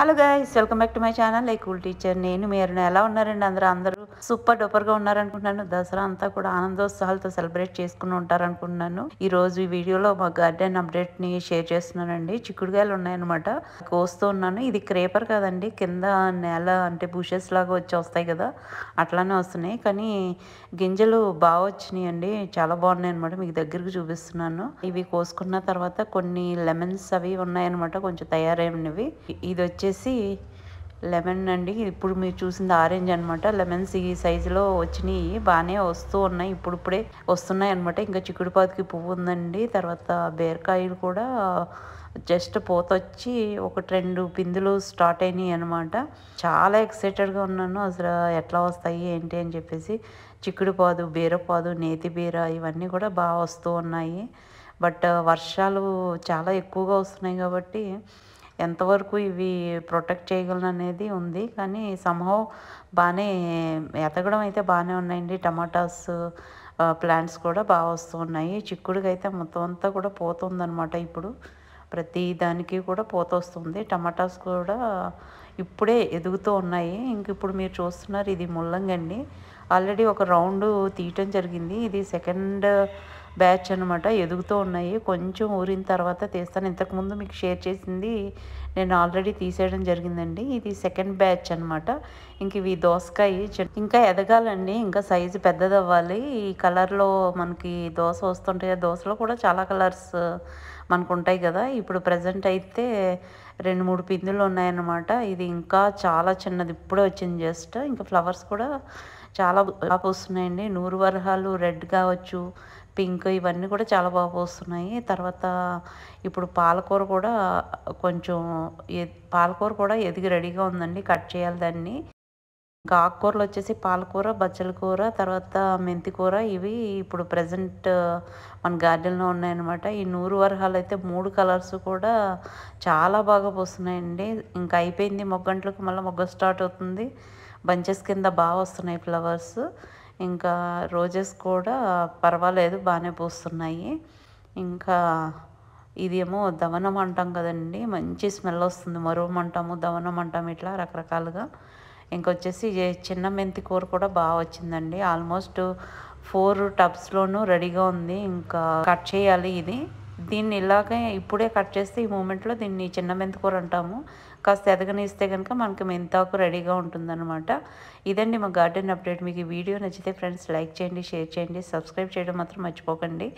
hello guys welcome back to my channel like cool teacher నేను మీరు ఎలా ఉన్నారండి అందరూ అందరూ సూపర్ గా ఉన్నారనుకుంటున్నాను దసరా అంతా కూడా ఆనందోత్సాహాలతో సెలబ్రేట్ చేసుకుని ఉంటారనుకుంటున్నాను ఈ రోజు ఈ వీడియోలో మా గార్డెన్ అప్డేట్ ని షేర్ చేస్తున్నానండి చిక్కుడుగాయలు ఉన్నాయన్నమాట కోస్తూ ఉన్నాను ఇది క్రేపర్ కదండి కింద నేల అంటే బుషెస్ లాగా వచ్చి వస్తాయి కదా అట్లానే వస్తున్నాయి కానీ గింజలు బాగా వచ్చినాయి అండి చాలా బాగున్నాయి అనమాట మీకు దగ్గరకు చూపిస్తున్నాను ఇవి కోసుకున్న తర్వాత కొన్ని లెమన్స్ అవి ఉన్నాయన్నమాట కొంచెం తయారైనవి ఇది వచ్చి వచ్చేసి లెమన్ అండి ఇప్పుడు మీరు చూసింది ఆరెంజ్ అనమాట లెమన్స్ ఈ సైజులో వచ్చినాయి బాగానే వస్తూ ఉన్నాయి ఇప్పుడిప్పుడే వస్తున్నాయి అనమాట ఇంకా చిక్కుడుపాతికి పువ్వు ఉందండి తర్వాత బీరకాయలు కూడా జస్ట్ వచ్చి ఒక రెండు పిందులు స్టార్ట్ అయినాయి అనమాట చాలా ఎక్సైటెడ్గా ఉన్నాను అసలు ఎట్లా వస్తాయి ఏంటి అని చెప్పేసి చిక్కుడుపాదు బీరపాదు నేతి బీర ఇవన్నీ కూడా బాగా వస్తూ ఉన్నాయి బట్ వర్షాలు చాలా ఎక్కువగా వస్తున్నాయి కాబట్టి ఎంతవరకు ఇవి ప్రొటెక్ట్ చేయగలను అనేది ఉంది కానీ సమ్హౌ బాగానే ఎతగడం అయితే బాగానే ఉన్నాయండి టమాటాస్ ప్లాంట్స్ కూడా బాగా వస్తున్నాయి ఉన్నాయి చిక్కుడుగా అయితే మొత్తం అంతా కూడా పోతుందన్నమాట ఇప్పుడు ప్రతి దానికి కూడా పోతొస్తుంది టమాటాస్ కూడా ఇప్పుడే ఎదుగుతూ ఉన్నాయి ఇంక ఇప్పుడు మీరు చూస్తున్నారు ఇది ముల్లంగండి ఆల్రెడీ ఒక రౌండ్ తీయటం జరిగింది ఇది సెకండ్ బ్యాచ్ అనమాట ఎదుగుతూ ఉన్నాయి కొంచెం ఊరిన తర్వాత తీస్తాను ఇంతకుముందు మీకు షేర్ చేసింది నేను ఆల్రెడీ తీసేయడం జరిగిందండి ఇది సెకండ్ బ్యాచ్ అనమాట ఇంక ఇవి దోసకాయ ఇంకా ఎదగాలండి ఇంకా సైజు పెద్దది అవ్వాలి ఈ కలర్లో మనకి దోశ వస్తుంటాయి దోశలో కూడా చాలా కలర్స్ మనకు ఉంటాయి కదా ఇప్పుడు ప్రజెంట్ అయితే రెండు మూడు పిందులు ఉన్నాయన్నమాట ఇది ఇంకా చాలా చిన్నది ఇప్పుడే వచ్చింది జస్ట్ ఇంకా ఫ్లవర్స్ కూడా చాలా బాగా పోస్తున్నాయండి నూరు వరహాలు రెడ్ కావచ్చు పింక్ ఇవన్నీ కూడా చాలా బాగా పోస్తున్నాయి తర్వాత ఇప్పుడు పాలకూర కూడా కొంచెం పాలకూర కూడా ఎదిగి రెడీగా ఉందండి కట్ చేయాలి దాన్ని ఇంకా ఆకుకూరలు వచ్చేసి పాలకూర బచ్చల కూర తర్వాత మెంతి కూర ఇవి ఇప్పుడు ప్రజెంట్ మన గార్డెన్లో ఉన్నాయన్నమాట ఈ నూరు వరహాలు అయితే మూడు కలర్స్ కూడా చాలా బాగా పోస్తున్నాయండి ఇంకా అయిపోయింది మొగ్గంట్లకు మళ్ళీ మొగ్గ స్టార్ట్ అవుతుంది బంచెస్ కింద బాగా వస్తున్నాయి ఫ్లవర్స్ ఇంకా రోజెస్ కూడా పర్వాలేదు బాగానే పూస్తున్నాయి ఇంకా ఇదేమో దవనం అంటాం కదండి మంచి స్మెల్ వస్తుంది మరువం దవనం అంటాము ఇట్లా రకరకాలుగా ఇంకొచ్చేసి చిన్న మెంతి కూర కూడా బాగా వచ్చిందండి ఆల్మోస్ట్ ఫోర్ టబ్స్లోనూ రెడీగా ఉంది ఇంకా కట్ చేయాలి ఇది దీన్ని ఇలాగే ఇప్పుడే కట్ చేస్తే ఈ మూమెంట్లో దీన్ని చిన్న మెంతి కూర అంటాము కాస్త ఎదగనిస్తే కనుక మనకి మెంతాకు రెడీగా ఉంటుందన్నమాట ఇదండి మా గార్డెన్ అప్డేట్ మీకు ఈ వీడియో నచ్చితే ఫ్రెండ్స్ లైక్ చేయండి షేర్ చేయండి సబ్స్క్రైబ్ చేయడం మాత్రం మర్చిపోకండి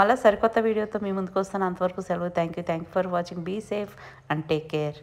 మళ్ళీ సరికొత్త వీడియోతో మీ ముందుకు వస్తాను అంతవరకు సెలవు thank you thank you for watching be safe and take care